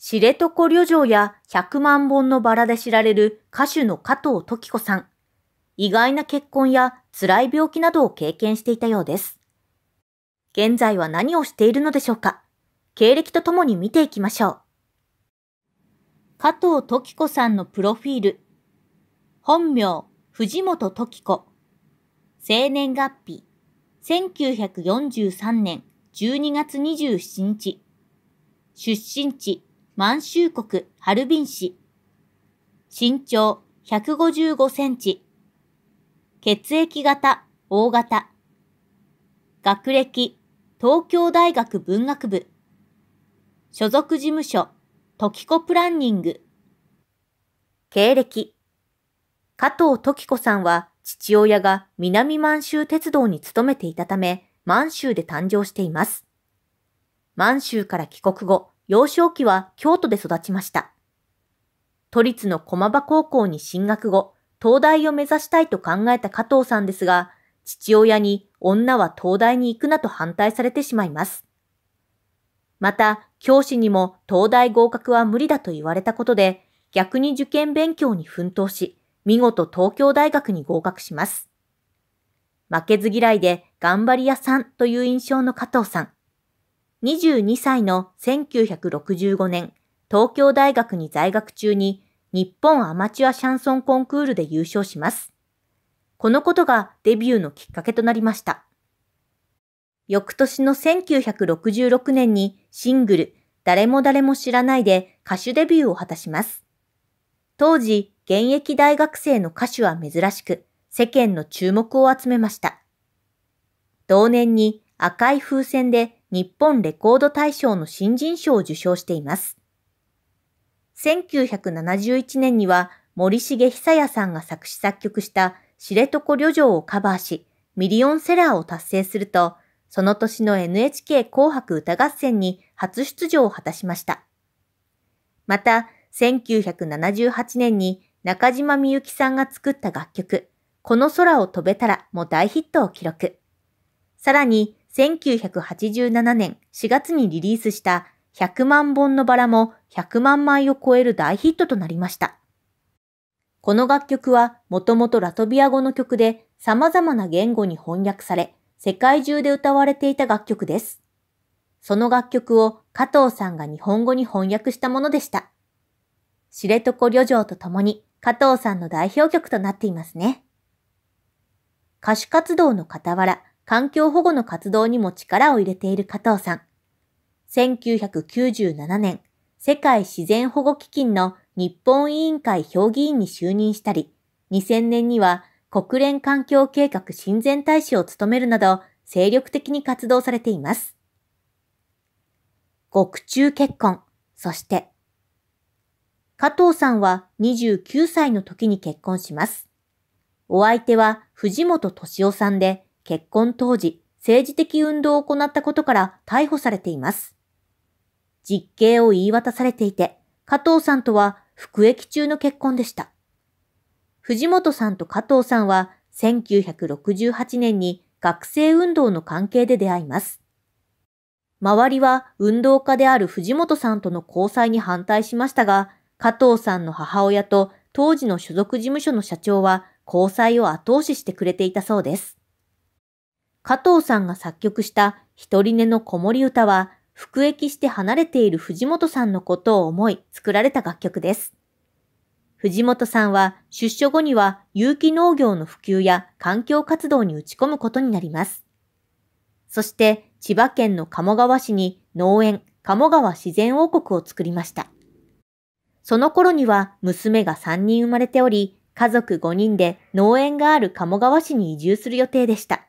知床旅情や100万本のバラで知られる歌手の加藤時子さん。意外な結婚や辛い病気などを経験していたようです。現在は何をしているのでしょうか経歴とともに見ていきましょう。加藤時子さんのプロフィール。本名、藤本時子。生年月日、1943年12月27日。出身地、満州国ハルビン市。身長155センチ。血液型大型。学歴東京大学文学部。所属事務所トキコプランニング。経歴。加藤時子さんは父親が南満州鉄道に勤めていたため、満州で誕生しています。満州から帰国後、幼少期は京都で育ちました。都立の駒場高校に進学後、東大を目指したいと考えた加藤さんですが、父親に女は東大に行くなと反対されてしまいます。また、教師にも東大合格は無理だと言われたことで、逆に受験勉強に奮闘し、見事東京大学に合格します。負けず嫌いで頑張り屋さんという印象の加藤さん。22歳の1965年、東京大学に在学中に日本アマチュアシャンソンコンクールで優勝します。このことがデビューのきっかけとなりました。翌年の1966年にシングル、誰も誰も知らないで歌手デビューを果たします。当時、現役大学生の歌手は珍しく、世間の注目を集めました。同年に赤い風船で日本レコード大賞の新人賞を受賞しています。1971年には森重久也さんが作詞作曲した知床旅情をカバーし、ミリオンセラーを達成すると、その年の NHK 紅白歌合戦に初出場を果たしました。また、1978年に中島みゆきさんが作った楽曲、この空を飛べたらも大ヒットを記録。さらに、1987年4月にリリースした100万本のバラも100万枚を超える大ヒットとなりました。この楽曲はもともとラトビア語の曲で様々な言語に翻訳され、世界中で歌われていた楽曲です。その楽曲を加藤さんが日本語に翻訳したものでした。知床旅情と共に加藤さんの代表曲となっていますね。歌手活動の傍ら、環境保護の活動にも力を入れている加藤さん。1997年、世界自然保護基金の日本委員会評議員に就任したり、2000年には国連環境計画親善大使を務めるなど、精力的に活動されています。獄中結婚、そして、加藤さんは29歳の時に結婚します。お相手は藤本敏夫さんで、結婚当時、政治的運動を行ったことから逮捕されています。実刑を言い渡されていて、加藤さんとは服役中の結婚でした。藤本さんと加藤さんは1968年に学生運動の関係で出会います。周りは運動家である藤本さんとの交際に反対しましたが、加藤さんの母親と当時の所属事務所の社長は交際を後押ししてくれていたそうです。加藤さんが作曲した一人寝の子守歌は、服役して離れている藤本さんのことを思い作られた楽曲です。藤本さんは出所後には有機農業の普及や環境活動に打ち込むことになります。そして千葉県の鴨川市に農園鴨川自然王国を作りました。その頃には娘が3人生まれており、家族5人で農園がある鴨川市に移住する予定でした。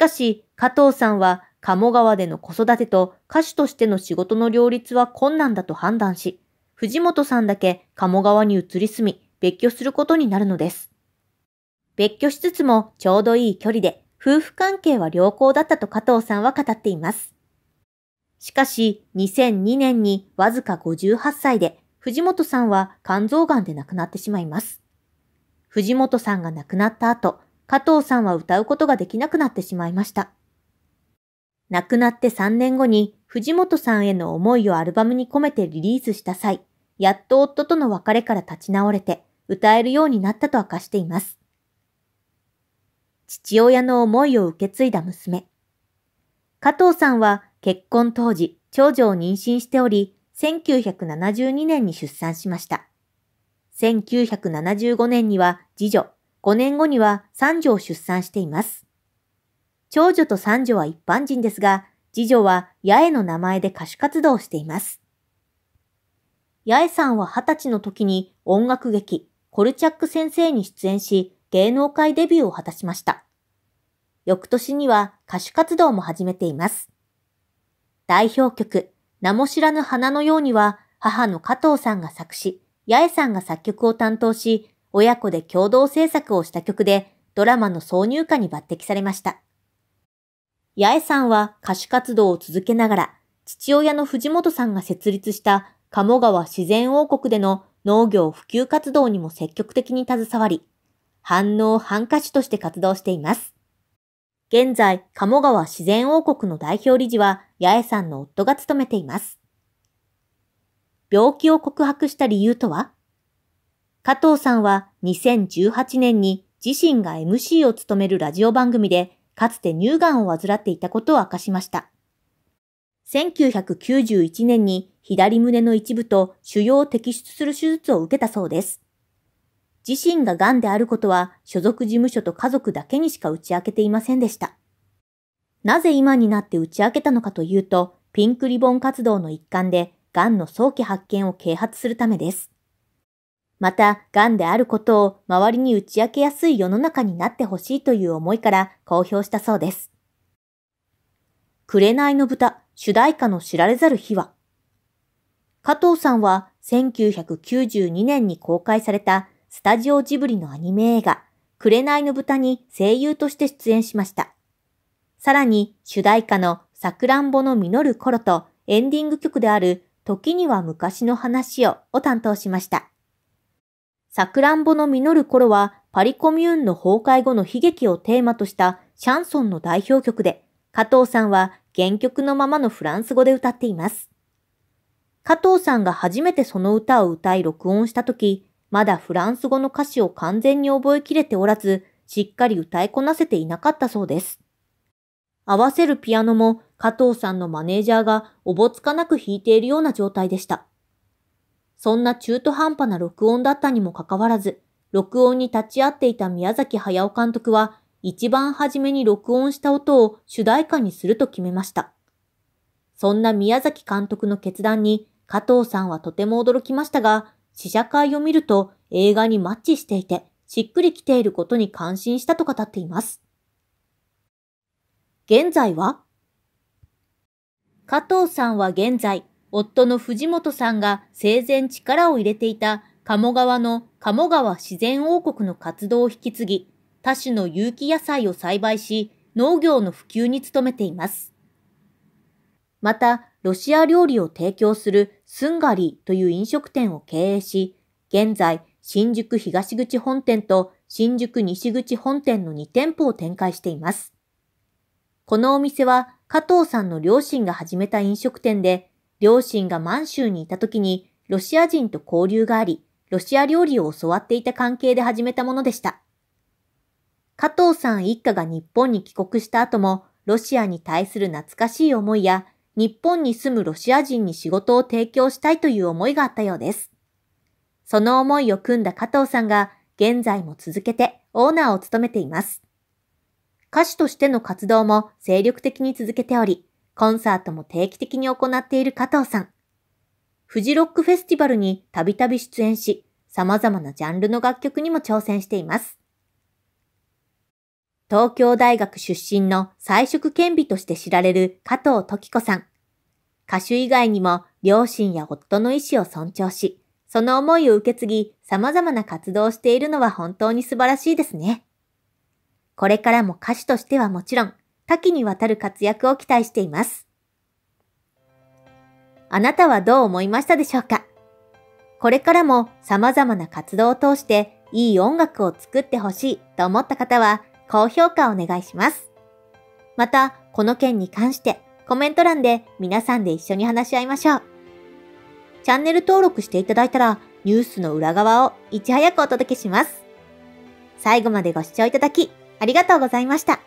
かし、加藤さんは鴨川での子育てと歌手としての仕事の両立は困難だと判断し、藤本さんだけ鴨川に移り住み、別居することになるのです。別居しつつもちょうどいい距離で、夫婦関係は良好だったと加藤さんは語っています。しかし、2002年にわずか58歳で、藤本さんは肝臓癌で亡くなってしまいます。藤本さんが亡くなった後、加藤さんは歌うことができなくなってしまいました。亡くなって3年後に藤本さんへの思いをアルバムに込めてリリースした際、やっと夫との別れから立ち直れて歌えるようになったと明かしています。父親の思いを受け継いだ娘。加藤さんは結婚当時、長女を妊娠しており、1972年に出産しました。1975年には次女、5年後には三女を出産しています。長女と三女は一般人ですが、次女は八重の名前で歌手活動をしています。八重さんは二十歳の時に音楽劇、コルチャック先生に出演し、芸能界デビューを果たしました。翌年には歌手活動も始めています。代表曲、名も知らぬ花のようには、母の加藤さんが作詞、八重さんが作曲を担当し、親子で共同制作をした曲でドラマの挿入歌に抜擢されました。八重さんは歌手活動を続けながら、父親の藤本さんが設立した鴨川自然王国での農業普及活動にも積極的に携わり、反応反歌手として活動しています。現在、鴨川自然王国の代表理事は、八重さんの夫が務めています。病気を告白した理由とは加藤さんは2018年に自身が MC を務めるラジオ番組で、かつて乳がんを患っていたことを明かしました。1991年に左胸の一部と腫瘍を摘出する手術を受けたそうです。自身が癌であることは所属事務所と家族だけにしか打ち明けていませんでした。なぜ今になって打ち明けたのかというと、ピンクリボン活動の一環で癌の早期発見を啓発するためです。また、癌であることを周りに打ち明けやすい世の中になってほしいという思いから公表したそうです。紅の豚、主題歌の知られざる日は加藤さんは1992年に公開されたスタジオジブリのアニメ映画、紅の豚に声優として出演しました。さらに主題歌のさくらんぼの実る頃とエンディング曲である時には昔の話をを担当しました。さくらんぼの実る頃はパリコミューンの崩壊後の悲劇をテーマとしたシャンソンの代表曲で、加藤さんは原曲のままのフランス語で歌っています。加藤さんが初めてその歌を歌い録音した時、まだフランス語の歌詞を完全に覚えきれておらず、しっかり歌いこなせていなかったそうです。合わせるピアノも加藤さんのマネージャーがおぼつかなく弾いているような状態でした。そんな中途半端な録音だったにもかかわらず、録音に立ち会っていた宮崎駿監督は、一番初めに録音した音を主題歌にすると決めました。そんな宮崎監督の決断に、加藤さんはとても驚きましたが、試写会を見ると映画にマッチしていて、しっくりきていることに感心したと語っています。現在は加藤さんは現在、夫の藤本さんが生前力を入れていた鴨川の鴨川自然王国の活動を引き継ぎ、多種の有機野菜を栽培し、農業の普及に努めています。また、ロシア料理を提供するスンガリーという飲食店を経営し、現在、新宿東口本店と新宿西口本店の2店舗を展開しています。このお店は加藤さんの両親が始めた飲食店で、両親が満州にいた時にロシア人と交流があり、ロシア料理を教わっていた関係で始めたものでした。加藤さん一家が日本に帰国した後も、ロシアに対する懐かしい思いや、日本に住むロシア人に仕事を提供したいという思いがあったようです。その思いを組んだ加藤さんが、現在も続けてオーナーを務めています。歌手としての活動も精力的に続けており、コンサートも定期的に行っている加藤さん。フジロックフェスティバルにたびたび出演し、様々なジャンルの楽曲にも挑戦しています。東京大学出身の彩色兼備として知られる加藤時子さん。歌手以外にも両親や夫の意思を尊重し、その思いを受け継ぎ様々な活動をしているのは本当に素晴らしいですね。これからも歌手としてはもちろん、多岐にわたる活躍を期待しています。あなたはどう思いましたでしょうかこれからも様々な活動を通していい音楽を作ってほしいと思った方は高評価をお願いします。また、この件に関してコメント欄で皆さんで一緒に話し合いましょう。チャンネル登録していただいたらニュースの裏側をいち早くお届けします。最後までご視聴いただきありがとうございました。